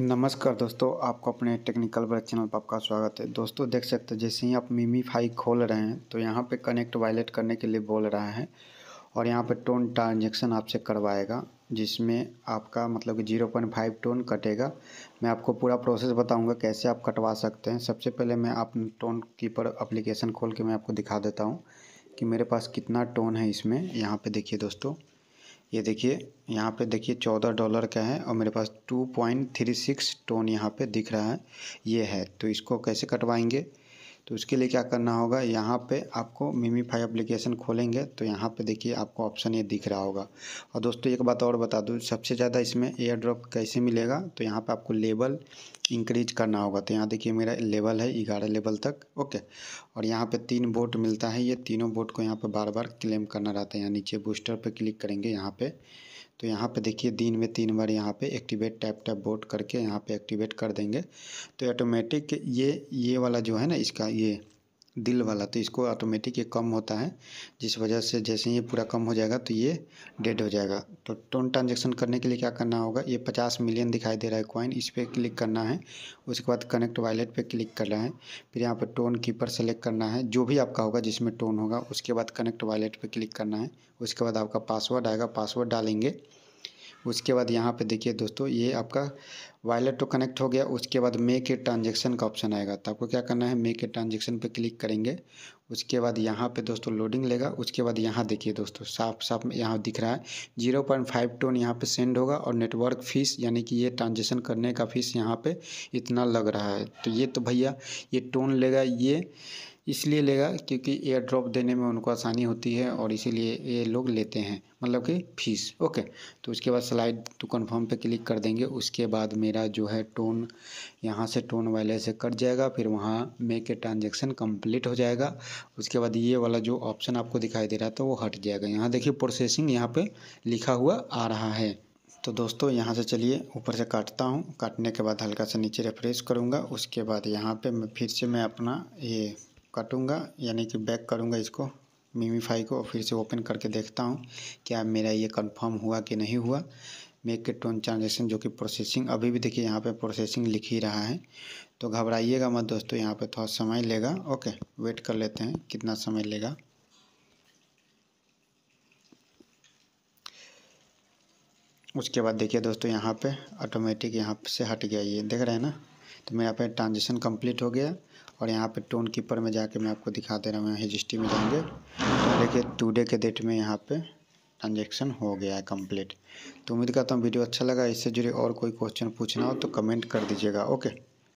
नमस्कार दोस्तों आपको अपने टेक्निकल वर्क चैनल पर आपका स्वागत है दोस्तों देख सकते हैं जैसे ही आप मीमी फाई खोल रहे हैं तो यहाँ पे कनेक्ट वायलेट करने के लिए बोल रहा है और यहाँ पे टोन ट्रांजेक्शन आपसे करवाएगा जिसमें आपका मतलब कि जीरो पॉइंट फाइव टोन कटेगा मैं आपको पूरा प्रोसेस बताऊँगा कैसे आप कटवा सकते हैं सबसे पहले मैं आप टोन कीपर अप्लीकेशन खोल के मैं आपको दिखा देता हूँ कि मेरे पास कितना टोन है इसमें यहाँ पर देखिए दोस्तों ये देखिए यहाँ पे देखिए चौदह डॉलर का है और मेरे पास two point three six ton यहाँ पे दिख रहा है ये है तो इसको कैसे कटवाएंगे तो उसके लिए क्या करना होगा यहाँ पे आपको मिमीफाई एप्लीकेशन खोलेंगे तो यहाँ पे देखिए आपको ऑप्शन ये दिख रहा होगा और दोस्तों एक बात और बता दूँ सबसे ज़्यादा इसमें एयर ड्रॉप कैसे मिलेगा तो यहाँ पे आपको लेवल इंक्रीज करना होगा तो यहाँ देखिए मेरा लेवल है ग्यारह लेवल तक ओके और यहाँ पर तीन बोट मिलता है ये तीनों बोट को यहाँ पर बार बार क्लेम करना रहता है यहाँ नीचे बूस्टर पर क्लिक करेंगे यहाँ पर तो यहाँ पे देखिए दिन में तीन बार यहाँ पे एक्टिवेट टैप टैप बोट करके यहाँ पे एक्टिवेट कर देंगे तो ऑटोमेटिक ये ये वाला जो है ना इसका ये दिल वाला तो इसको ऑटोमेटिक ये कम होता है जिस वजह से जैसे ये पूरा कम हो जाएगा तो ये डेड हो जाएगा तो टोन ट्रांजेक्शन करने के लिए क्या करना होगा ये पचास मिलियन दिखाई दे रहा है कॉइन इस पर क्लिक करना है उसके बाद कनेक्ट वॉलेट पे क्लिक करना है फिर यहाँ पर टोन कीपर सेलेक्ट करना है जो भी आपका होगा जिसमें टोन होगा उसके बाद कनेक्ट वॉलेट पर क्लिक करना है उसके बाद आपका पासवर्ड आएगा पासवर्ड डालेंगे उसके बाद यहाँ पे देखिए दोस्तों ये आपका वायलेट टू तो कनेक्ट हो गया उसके बाद मेक ए ट्रांजेक्शन का ऑप्शन आएगा तो आपको क्या करना है मेक ए ट्रांजेक्शन पे क्लिक करेंगे उसके बाद यहाँ पे दोस्तों लोडिंग लेगा उसके बाद यहाँ देखिए दोस्तों साफ साफ यहाँ दिख रहा है जीरो पॉइंट फाइव टोन यहाँ पर सेंड होगा और नेटवर्क फीस यानी कि ये ट्रांजेक्शन करने का फीस यहाँ पर इतना लग रहा है तो ये तो भैया ये टोन लेगा ये इसलिए लेगा क्योंकि एयर ड्रॉप देने में उनको आसानी होती है और इसीलिए ये लोग लेते हैं मतलब कि फीस ओके तो उसके बाद स्लाइड टू कन्फर्म पे क्लिक कर देंगे उसके बाद मेरा जो है टोन यहाँ से टोन वाले से कट जाएगा फिर वहाँ मेक ए ट्रांजेक्शन कम्प्लीट हो जाएगा उसके बाद ये वाला जो ऑप्शन आपको दिखाई दे रहा था तो वो हट जाएगा यहाँ देखिए प्रोसेसिंग यहाँ पर लिखा हुआ आ रहा है तो दोस्तों यहाँ से चलिए ऊपर से काटता हूँ काटने के बाद हल्का सा नीचे रेफ्रेश करूँगा उसके बाद यहाँ पे मैं फिर से मैं अपना ये कटूँगा यानी कि बैक करूँगा इसको मीमीफाई को और फिर से ओपन करके देखता हूँ क्या मेरा ये कंफर्म हुआ कि नहीं हुआ मेक के टोन ट्रांजेक्शन जो कि प्रोसेसिंग अभी भी देखिए यहाँ पे प्रोसेसिंग लिख ही रहा है तो घबराइएगा मत दोस्तों यहाँ पे थोड़ा समय लेगा ओके वेट कर लेते हैं कितना समय लेगा उसके बाद देखिए दोस्तों यहाँ पे ऑटोमेटिक यहाँ से हट गया ये देख रहे हैं ना तो मेरा पे ट्रांजेक्शन कम्प्लीट हो गया और यहाँ पे टोन कीपर में जाके मैं आपको दिखा दे रहा हूँ हिस्ट्री में जाएंगे तो देखिए टूडे के डेट में यहाँ पे ट्रांजेक्शन हो गया है कम्प्लीट तो उम्मीद करता हूँ वीडियो अच्छा लगा इससे जुड़े और कोई क्वेश्चन पूछना हो तो कमेंट कर दीजिएगा ओके